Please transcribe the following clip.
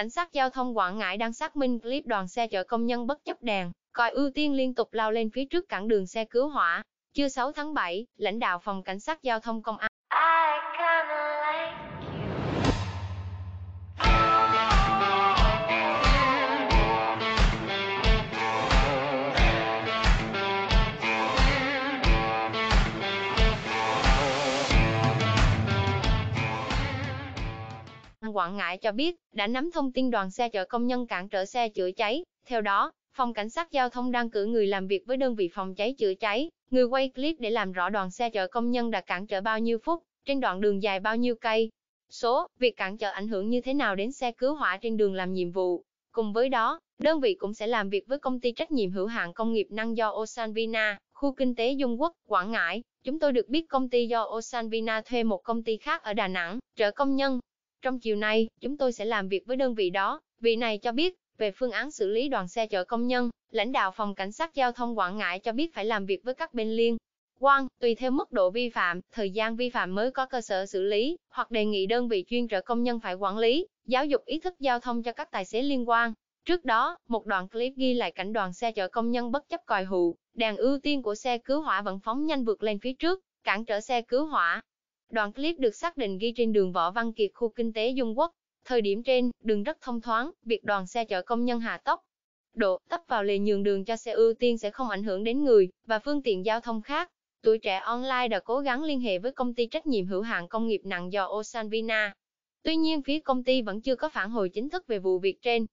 cảnh sát giao thông Quảng Ngãi đang xác minh clip đoàn xe chở công nhân bất chấp đèn, còi ưu tiên liên tục lao lên phía trước cản đường xe cứu hỏa. Trưa 6 tháng 7, lãnh đạo phòng cảnh sát giao thông công an Quảng Ngãi cho biết, đã nắm thông tin đoàn xe chở công nhân cản trở xe chữa cháy. Theo đó, Phòng Cảnh sát Giao thông đang cử người làm việc với đơn vị phòng cháy chữa cháy, người quay clip để làm rõ đoàn xe chở công nhân đã cản trở bao nhiêu phút, trên đoạn đường dài bao nhiêu cây. Số, việc cản trở ảnh hưởng như thế nào đến xe cứu hỏa trên đường làm nhiệm vụ. Cùng với đó, đơn vị cũng sẽ làm việc với công ty trách nhiệm hữu hạn công nghiệp năng do Osan Vina, khu kinh tế Dung Quốc, Quảng Ngãi. Chúng tôi được biết công ty do Osan Vina thuê một công ty khác ở Đà Nẵng, trợ công nhân, trong chiều nay, chúng tôi sẽ làm việc với đơn vị đó, vị này cho biết, về phương án xử lý đoàn xe chở công nhân, lãnh đạo phòng cảnh sát giao thông Quảng Ngãi cho biết phải làm việc với các bên liên quan, tùy theo mức độ vi phạm, thời gian vi phạm mới có cơ sở xử lý, hoặc đề nghị đơn vị chuyên trở công nhân phải quản lý, giáo dục ý thức giao thông cho các tài xế liên quan. Trước đó, một đoạn clip ghi lại cảnh đoàn xe chở công nhân bất chấp còi hụ, đèn ưu tiên của xe cứu hỏa vẫn phóng nhanh vượt lên phía trước, cản trở xe cứu hỏa. Đoạn clip được xác định ghi trên đường Võ Văn Kiệt khu kinh tế Dung Quốc. Thời điểm trên, đường rất thông thoáng, việc đoàn xe chở công nhân hạ tốc. Độ tấp vào lề nhường đường cho xe ưu tiên sẽ không ảnh hưởng đến người và phương tiện giao thông khác. Tuổi trẻ online đã cố gắng liên hệ với công ty trách nhiệm hữu hạn công nghiệp nặng do Osanvina. Tuy nhiên phía công ty vẫn chưa có phản hồi chính thức về vụ việc trên.